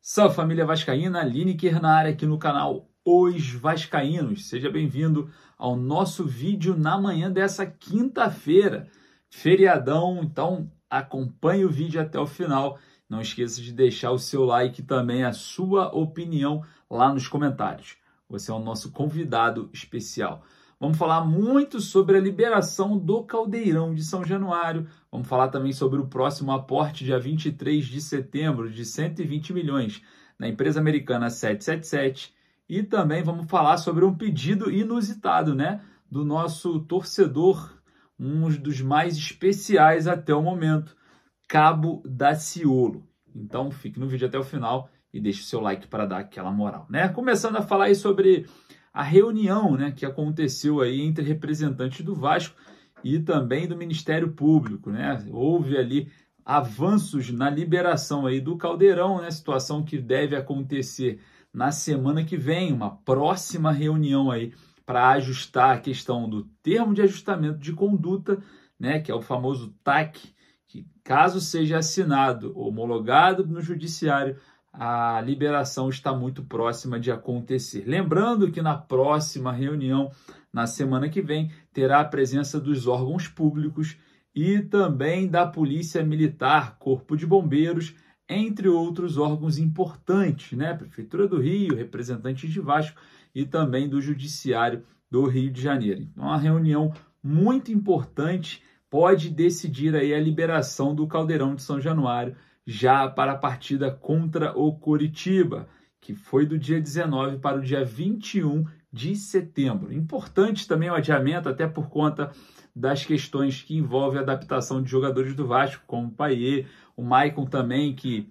Salve família Vascaína, Lineker na área aqui no canal Os Vascaínos. Seja bem-vindo ao nosso vídeo na manhã dessa quinta-feira, feriadão. Então acompanhe o vídeo até o final. Não esqueça de deixar o seu like e também a sua opinião lá nos comentários. Você é o nosso convidado especial. Vamos falar muito sobre a liberação do caldeirão de São Januário. Vamos falar também sobre o próximo aporte, dia 23 de setembro, de 120 milhões, na empresa americana 777. E também vamos falar sobre um pedido inusitado, né? Do nosso torcedor, um dos mais especiais até o momento, Cabo da Ciolo. Então fique no vídeo até o final e deixe o seu like para dar aquela moral, né? Começando a falar aí sobre a reunião né, que aconteceu aí entre representantes do Vasco e também do Ministério Público. Né? Houve ali avanços na liberação aí do Caldeirão, né? situação que deve acontecer na semana que vem, uma próxima reunião aí para ajustar a questão do termo de ajustamento de conduta, né, que é o famoso TAC, que caso seja assinado, homologado no judiciário, a liberação está muito próxima de acontecer. Lembrando que na próxima reunião, na semana que vem, terá a presença dos órgãos públicos e também da Polícia Militar, Corpo de Bombeiros, entre outros órgãos importantes, né? Prefeitura do Rio, representantes de Vasco e também do Judiciário do Rio de Janeiro. Então, uma reunião muito importante pode decidir aí a liberação do Caldeirão de São Januário já para a partida contra o Coritiba que foi do dia 19 para o dia 21 de setembro. Importante também o adiamento, até por conta das questões que envolvem a adaptação de jogadores do Vasco, como o Paier, o Maicon também, que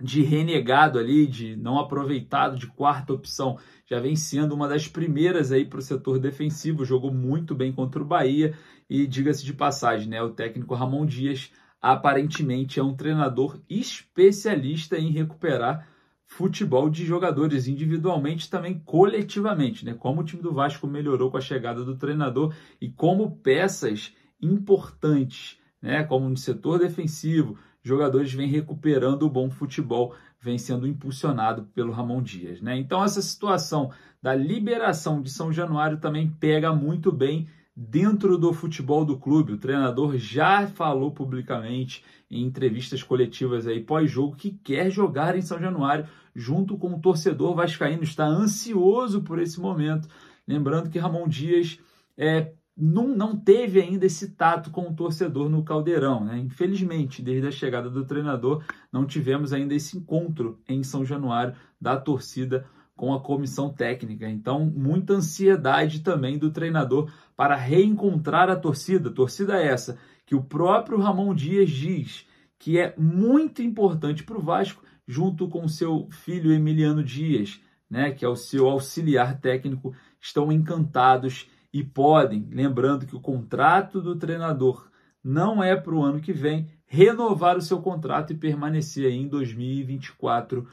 de renegado ali, de não aproveitado, de quarta opção, já vem sendo uma das primeiras aí para o setor defensivo. Jogou muito bem contra o Bahia e, diga-se de passagem, né, o técnico Ramon Dias aparentemente é um treinador especialista em recuperar futebol de jogadores individualmente também coletivamente, né? Como o time do Vasco melhorou com a chegada do treinador e como peças importantes, né, como no setor defensivo, jogadores vêm recuperando o bom futebol, vem sendo impulsionado pelo Ramon Dias, né? Então essa situação da liberação de São Januário também pega muito bem dentro do futebol do clube. O treinador já falou publicamente em entrevistas coletivas aí pós-jogo que quer jogar em São Januário junto com o torcedor vascaíno, está ansioso por esse momento. Lembrando que Ramon Dias é, não, não teve ainda esse tato com o torcedor no Caldeirão. Né? Infelizmente, desde a chegada do treinador, não tivemos ainda esse encontro em São Januário da torcida com a comissão técnica. Então, muita ansiedade também do treinador para reencontrar a torcida. Torcida essa que o próprio Ramon Dias diz que é muito importante para o Vasco, junto com seu filho Emiliano Dias, né, que é o seu auxiliar técnico, estão encantados e podem, lembrando que o contrato do treinador não é para o ano que vem, renovar o seu contrato e permanecer aí em 2024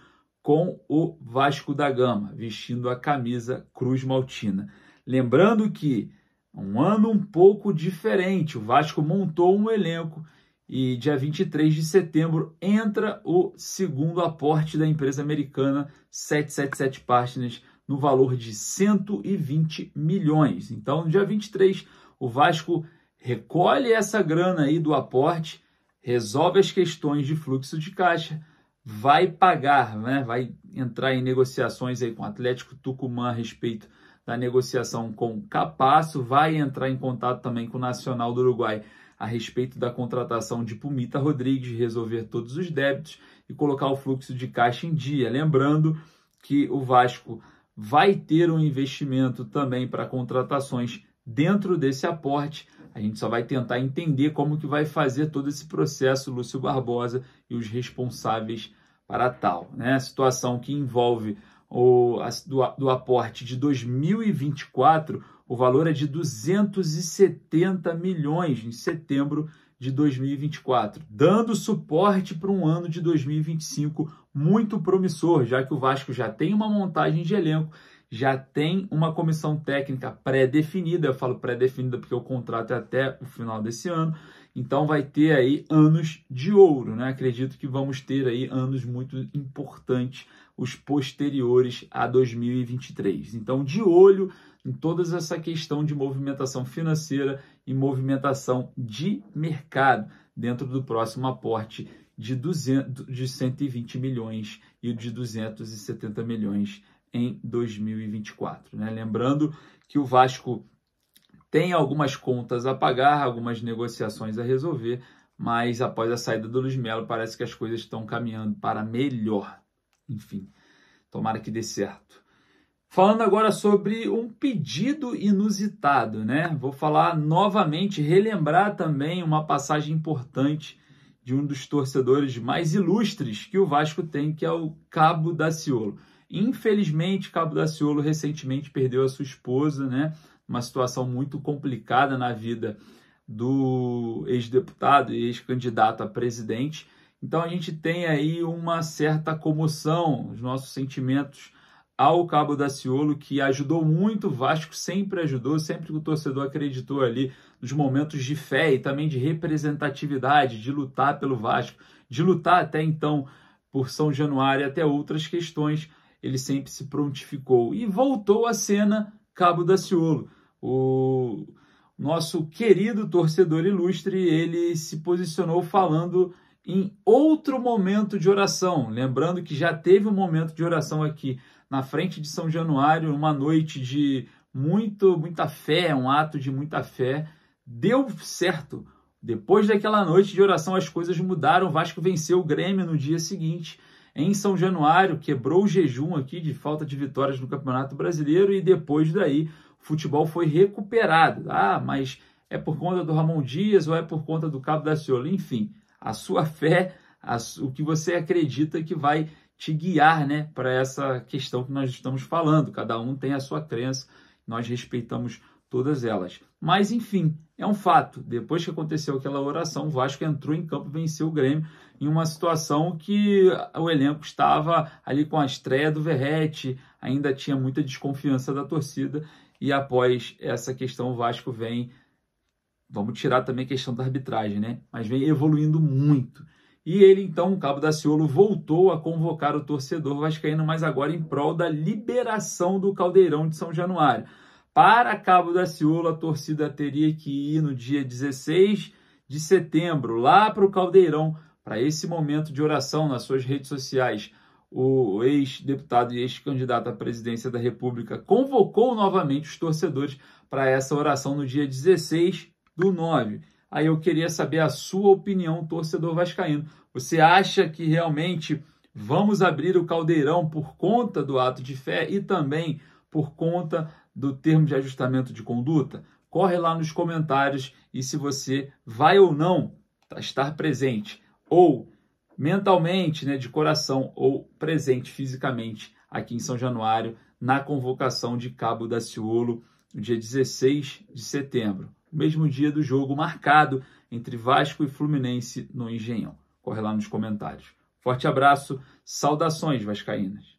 com o Vasco da Gama, vestindo a camisa Cruz Maltina. Lembrando que um ano um pouco diferente, o Vasco montou um elenco e dia 23 de setembro entra o segundo aporte da empresa americana 777 Partners no valor de 120 milhões. Então, no dia 23, o Vasco recolhe essa grana aí do aporte, resolve as questões de fluxo de caixa, vai pagar, né? vai entrar em negociações aí com o Atlético Tucumã a respeito da negociação com Capasso, vai entrar em contato também com o Nacional do Uruguai a respeito da contratação de Pumita Rodrigues, resolver todos os débitos e colocar o fluxo de caixa em dia. Lembrando que o Vasco vai ter um investimento também para contratações dentro desse aporte, a gente só vai tentar entender como que vai fazer todo esse processo Lúcio Barbosa e os responsáveis para tal. Né? Situação que envolve o, a, do, do aporte de 2024, o valor é de 270 milhões em setembro de 2024, dando suporte para um ano de 2025 muito promissor, já que o Vasco já tem uma montagem de elenco já tem uma comissão técnica pré-definida. Eu falo pré-definida porque o contrato é até o final desse ano. Então vai ter aí anos de ouro, né? Acredito que vamos ter aí anos muito importantes os posteriores a 2023. Então de olho em toda essa questão de movimentação financeira e movimentação de mercado dentro do próximo aporte de 200 de 120 milhões e de 270 milhões em 2024. Né? Lembrando que o Vasco tem algumas contas a pagar, algumas negociações a resolver, mas após a saída do Luiz Melo parece que as coisas estão caminhando para melhor. Enfim, tomara que dê certo. Falando agora sobre um pedido inusitado, né? Vou falar novamente, relembrar também uma passagem importante de um dos torcedores mais ilustres que o Vasco tem, que é o Cabo Daciolo. Infelizmente, Cabo Daciolo recentemente perdeu a sua esposa, né? Uma situação muito complicada na vida do ex-deputado e ex-candidato a presidente. Então a gente tem aí uma certa comoção, os nossos sentimentos ao Cabo Daciolo, que ajudou muito o Vasco, sempre ajudou, sempre que o torcedor acreditou ali nos momentos de fé e também de representatividade, de lutar pelo Vasco, de lutar até então por São Januário e até outras questões ele sempre se prontificou. E voltou à cena Cabo Daciolo. O nosso querido torcedor ilustre, ele se posicionou falando em outro momento de oração. Lembrando que já teve um momento de oração aqui na frente de São Januário, uma noite de muito, muita fé, um ato de muita fé. Deu certo. Depois daquela noite de oração, as coisas mudaram. O Vasco venceu o Grêmio no dia seguinte. Em São Januário, quebrou o jejum aqui de falta de vitórias no Campeonato Brasileiro e depois daí o futebol foi recuperado. Ah, mas é por conta do Ramon Dias ou é por conta do Cabo da Ciola? Enfim, a sua fé, a, o que você acredita que vai te guiar né, para essa questão que nós estamos falando. Cada um tem a sua crença, nós respeitamos todas elas. Mas enfim, é um fato. Depois que aconteceu aquela oração, o Vasco entrou em campo e venceu o Grêmio em uma situação que o elenco estava ali com a estreia do Verrete, ainda tinha muita desconfiança da torcida e após essa questão o Vasco vem vamos tirar também a questão da arbitragem, né? Mas vem evoluindo muito. E ele então, o Cabo da Ciolo, voltou a convocar o torcedor vascaíno, mas agora em prol da liberação do Caldeirão de São Januário. Para Cabo da Ciúla, a torcida teria que ir no dia 16 de setembro, lá para o Caldeirão, para esse momento de oração nas suas redes sociais. O ex-deputado e ex-candidato à presidência da República convocou novamente os torcedores para essa oração no dia 16 do 9. Aí eu queria saber a sua opinião, torcedor vascaíno. Você acha que realmente vamos abrir o caldeirão por conta do ato de fé e também por conta do termo de ajustamento de conduta? Corre lá nos comentários e se você vai ou não tá, estar presente, ou mentalmente, né, de coração, ou presente fisicamente aqui em São Januário, na convocação de Cabo da Ciolo, no dia 16 de setembro, mesmo dia do jogo marcado entre Vasco e Fluminense no Engenhão. Corre lá nos comentários. Forte abraço, saudações vascaínas.